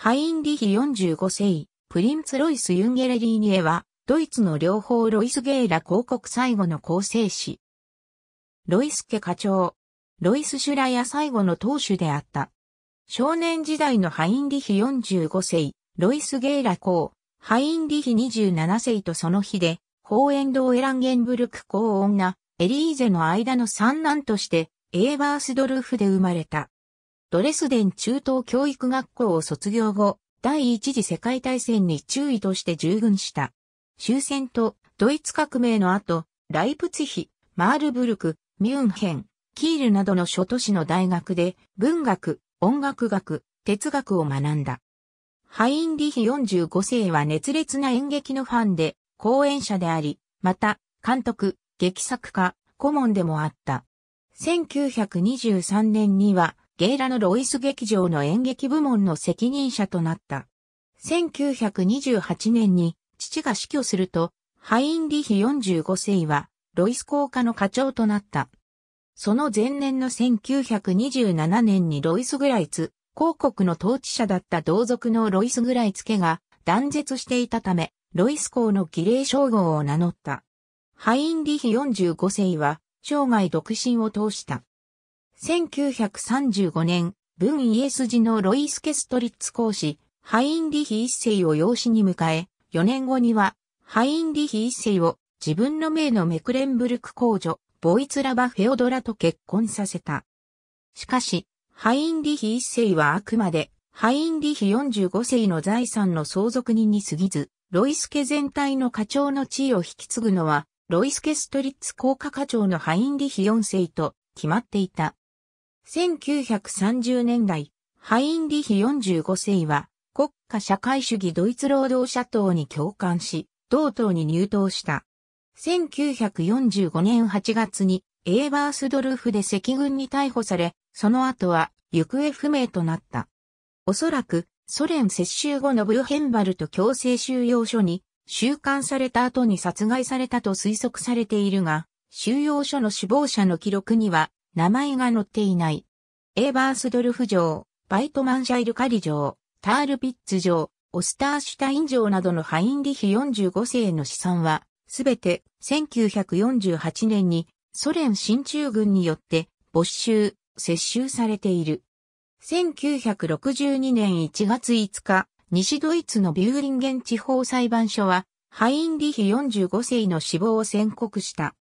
ハインリヒ45世、プリンツ・ロイス・ユンゲレリーニエは、ドイツの両方ロイス・ゲーラ公国最後の構成士。ロイス家課長。ロイス・シュラヤ最後の当主であった。少年時代のハインリヒ45世、ロイス・ゲーラ公、ハインリヒ27世とその日で、ホーエンドー・エランゲンブルク公女、エリーゼの間の三男として、エーバースドルフで生まれた。ドレスデン中等教育学校を卒業後、第一次世界大戦に注意として従軍した。終戦とドイツ革命の後、ライプツヒ、マールブルク、ミュンヘン、キールなどの諸都市の大学で文学、音楽学、哲学を学んだ。ハインリヒ45世は熱烈な演劇のファンで、講演者であり、また、監督、劇作家、顧問でもあった。1923年には、ゲイラのロイス劇場の演劇部門の責任者となった。1928年に父が死去すると、ハインリヒ45世はロイス効果の課長となった。その前年の1927年にロイス・グライツ、広告の統治者だった同族のロイス・グライツ家が断絶していたため、ロイス公の儀礼称号を名乗った。ハインリヒ45世は生涯独身を通した。1935年、文イエス寺のロイス・ケストリッツ講師、ハインリヒ一世を養子に迎え、4年後には、ハインリヒ一世を自分の名のメクレンブルク公女、ボイツラバ・フェオドラと結婚させた。しかし、ハインリヒ一世はあくまで、ハインリヒ45世の財産の相続人に過ぎず、ロイス家全体の課長の地位を引き継ぐのは、ロイスケストリッツ効果課長のハインリヒ4世と決まっていた。1930年代、ハインリヒ45世は、国家社会主義ドイツ労働者党に共感し、同党に入党した。1945年8月に、エーバースドルフで赤軍に逮捕され、その後は行方不明となった。おそらく、ソ連接収後のブルヘンバルト強制収容所に収監された後に殺害されたと推測されているが、収容所の死亡者の記録には名前が載っていない。エーバースドルフ城、バイトマンシャイルカリ城、タールピッツ城、オスターシュタイン城などのハインリヒ45世の資産は、すべて1948年にソ連進駐軍によって没収、接収されている。1962年1月5日、西ドイツのビューリンゲン地方裁判所は、ハインリヒ45世の死亡を宣告した。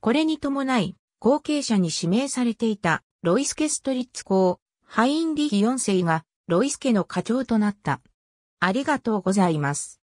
これに伴い、後継者に指名されていたロイスケ・ストリッツ公、ハインリヒ4世がロイス家の課長となった。ありがとうございます。